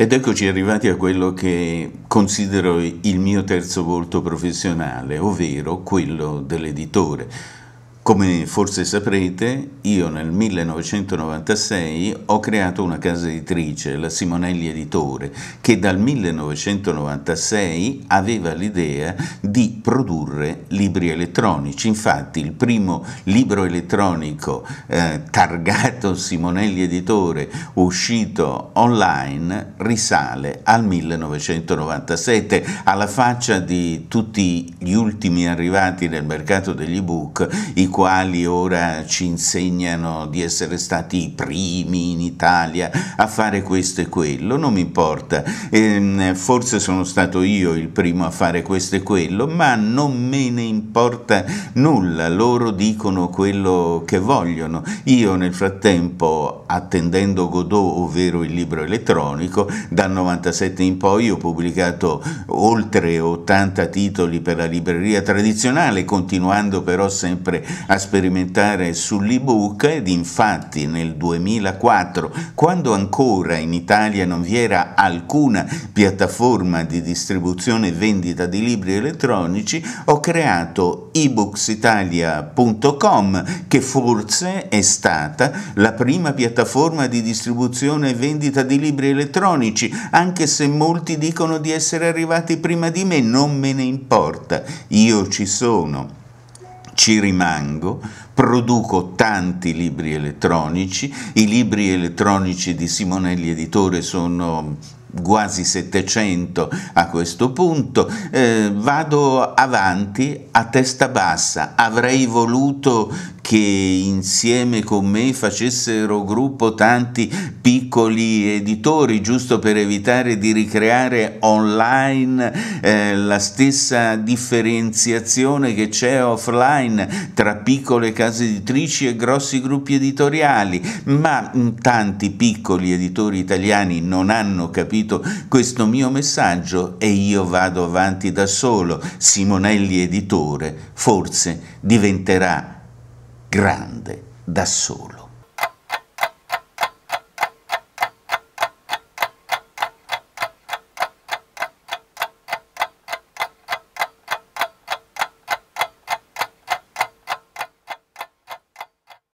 Ed eccoci arrivati a quello che considero il mio terzo volto professionale, ovvero quello dell'editore. Come forse saprete, io nel 1996 ho creato una casa editrice, la Simonelli Editore, che dal 1996 aveva l'idea di produrre libri elettronici. Infatti il primo libro elettronico eh, targato Simonelli Editore uscito online risale al 1997, alla faccia di tutti gli ultimi arrivati nel mercato degli ebook, i quali ora ci insegnano di essere stati i primi in Italia a fare questo e quello, non mi importa, ehm, forse sono stato io il primo a fare questo e quello, ma non me ne importa nulla, loro dicono quello che vogliono. Io nel frattempo, attendendo Godot, ovvero il libro elettronico, dal 97 in poi ho pubblicato oltre 80 titoli per la libreria tradizionale, continuando però sempre a sperimentare sull'ebook ed infatti nel 2004, quando ancora in Italia non vi era alcuna piattaforma di distribuzione e vendita di libri elettronici, ho creato ebooksitalia.com che forse è stata la prima piattaforma di distribuzione e vendita di libri elettronici, anche se molti dicono di essere arrivati prima di me, non me ne importa, io ci sono ci rimango, produco tanti libri elettronici, i libri elettronici di Simonelli Editore sono quasi 700 a questo punto, eh, vado avanti a testa bassa, avrei voluto che insieme con me facessero gruppo tanti piccoli editori, giusto per evitare di ricreare online eh, la stessa differenziazione che c'è offline tra piccole case editrici e grossi gruppi editoriali, ma mm, tanti piccoli editori italiani non hanno capito questo mio messaggio e io vado avanti da solo. Simonelli editore forse diventerà grande da solo.